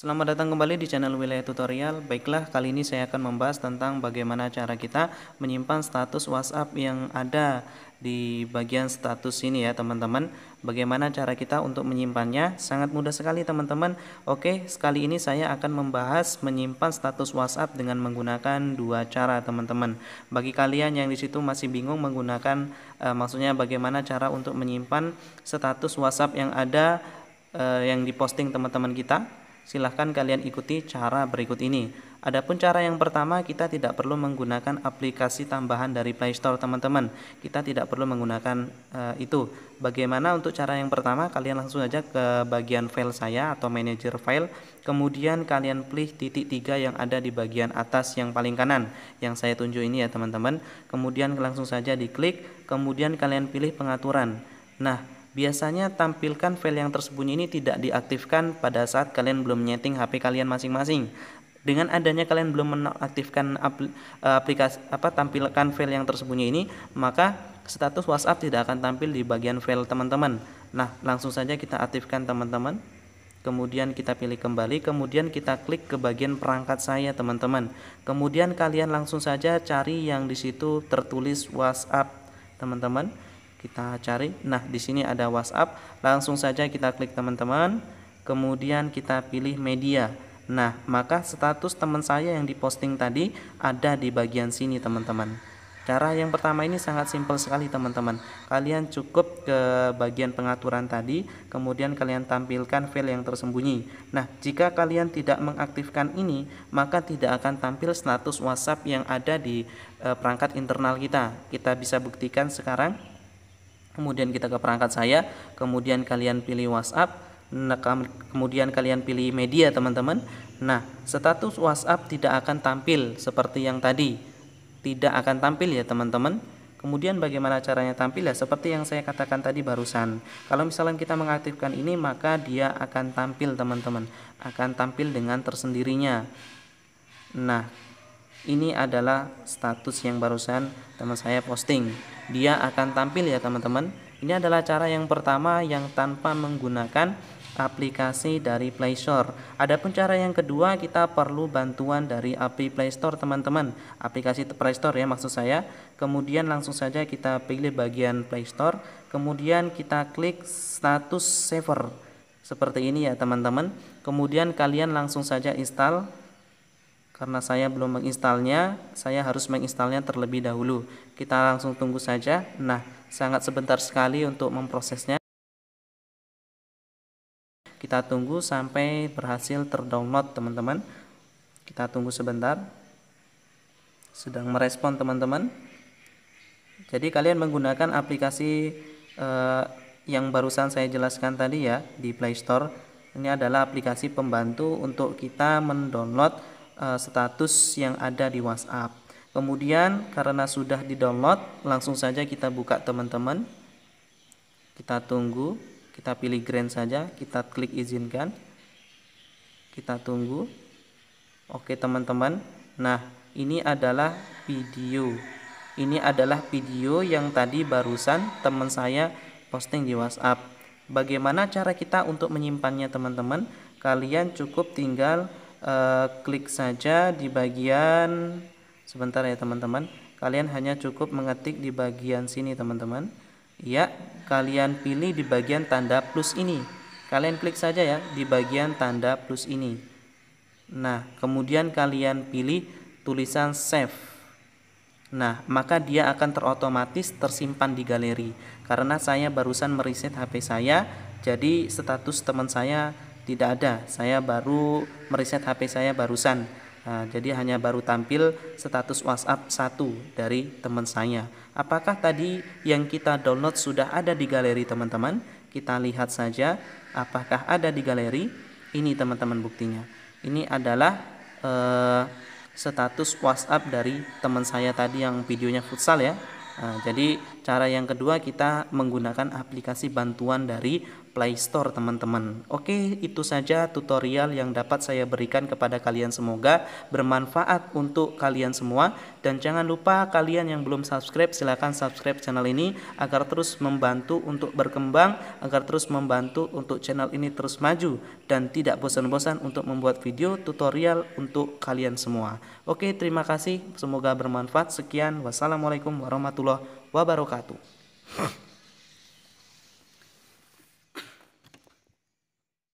Selamat datang kembali di channel Wilayah Tutorial. Baiklah, kali ini saya akan membahas tentang bagaimana cara kita menyimpan status WhatsApp yang ada di bagian status ini ya, teman-teman. Bagaimana cara kita untuk menyimpannya? Sangat mudah sekali, teman-teman. Oke, sekali ini saya akan membahas menyimpan status WhatsApp dengan menggunakan dua cara, teman-teman. Bagi kalian yang di situ masih bingung menggunakan eh, maksudnya bagaimana cara untuk menyimpan status WhatsApp yang ada eh, yang diposting teman-teman kita Silahkan kalian ikuti cara berikut ini. Adapun cara yang pertama, kita tidak perlu menggunakan aplikasi tambahan dari Play Store, teman-teman. Kita tidak perlu menggunakan uh, itu. Bagaimana untuk cara yang pertama? Kalian langsung saja ke bagian file saya atau manager file. Kemudian kalian pilih titik tiga yang ada di bagian atas yang paling kanan, yang saya tunjuk ini ya, teman-teman. Kemudian langsung saja diklik. Kemudian kalian pilih pengaturan. Nah, Biasanya tampilkan file yang tersembunyi ini tidak diaktifkan pada saat kalian belum menyeting HP kalian masing-masing. Dengan adanya kalian belum menonaktifkan eh, aplikasi apa tampilkan file yang tersembunyi ini, maka status WhatsApp tidak akan tampil di bagian file teman-teman. Nah, langsung saja kita aktifkan teman-teman. Kemudian kita pilih kembali, kemudian kita klik ke bagian perangkat saya, teman-teman. Kemudian kalian langsung saja cari yang di situ tertulis WhatsApp, teman-teman kita cari. Nah, di sini ada WhatsApp. Langsung saja kita klik teman-teman. Kemudian kita pilih media. Nah, maka status teman saya yang diposting tadi ada di bagian sini, teman-teman. Cara yang pertama ini sangat simpel sekali, teman-teman. Kalian cukup ke bagian pengaturan tadi, kemudian kalian tampilkan file yang tersembunyi. Nah, jika kalian tidak mengaktifkan ini, maka tidak akan tampil status WhatsApp yang ada di eh, perangkat internal kita. Kita bisa buktikan sekarang kemudian kita ke perangkat saya, kemudian kalian pilih WhatsApp, nah, kemudian kalian pilih media teman-teman. Nah, status WhatsApp tidak akan tampil seperti yang tadi. Tidak akan tampil ya teman-teman. Kemudian bagaimana caranya tampil ya seperti yang saya katakan tadi barusan. Kalau misalnya kita mengaktifkan ini maka dia akan tampil teman-teman, akan tampil dengan tersendirinya. Nah, ini adalah status yang barusan teman saya posting dia akan tampil ya teman-teman ini adalah cara yang pertama yang tanpa menggunakan aplikasi dari Play Store. Adapun cara yang kedua kita perlu bantuan dari API Play Store teman-teman. Aplikasi Play Store ya maksud saya. Kemudian langsung saja kita pilih bagian Play Store, kemudian kita klik status saver. Seperti ini ya teman-teman. Kemudian kalian langsung saja install karena saya belum menginstalnya, saya harus menginstalnya terlebih dahulu. Kita langsung tunggu saja. Nah, sangat sebentar sekali untuk memprosesnya. Kita tunggu sampai berhasil terdownload, teman-teman. Kita tunggu sebentar. Sedang merespon, teman-teman. Jadi kalian menggunakan aplikasi eh, yang barusan saya jelaskan tadi ya di Play Store. Ini adalah aplikasi pembantu untuk kita mendownload Eh, status yang ada di WhatsApp. Kemudian karena sudah di-download, langsung saja kita buka teman-teman. Kita tunggu, kita pilih grand saja, kita klik izinkan. Kita tunggu. Oke, teman-teman. Nah, ini adalah video. Ini adalah video yang tadi barusan teman saya posting di WhatsApp. Bagaimana cara kita untuk menyimpannya, teman-teman? Kalian cukup tinggal Eh, klik saja di bagian sebentar ya teman-teman kalian hanya cukup mengetik di bagian sini teman-teman ya kalian pilih di bagian tanda plus ini kalian klik saja ya di bagian tanda plus ini nah kemudian kalian pilih tulisan save nah maka dia akan terotomatis tersimpan di galeri karena saya barusan mereset HP saya jadi status teman saya tidak ada saya baru meriset HP saya barusan nah, jadi hanya baru tampil status WhatsApp satu dari teman saya apakah tadi yang kita download sudah ada di galeri teman-teman kita lihat saja apakah ada di galeri ini teman-teman buktinya ini adalah eh, status WhatsApp dari teman saya tadi yang videonya futsal ya Nah, jadi cara yang kedua kita menggunakan aplikasi bantuan dari Play Store teman-teman. Oke, itu saja tutorial yang dapat saya berikan kepada kalian semoga bermanfaat untuk kalian semua dan jangan lupa kalian yang belum subscribe silahkan subscribe channel ini agar terus membantu untuk berkembang, agar terus membantu untuk channel ini terus maju dan tidak bosan-bosan untuk membuat video tutorial untuk kalian semua. Oke, terima kasih. Semoga bermanfaat. Sekian, wassalamualaikum warahmatullahi wabarakatuh.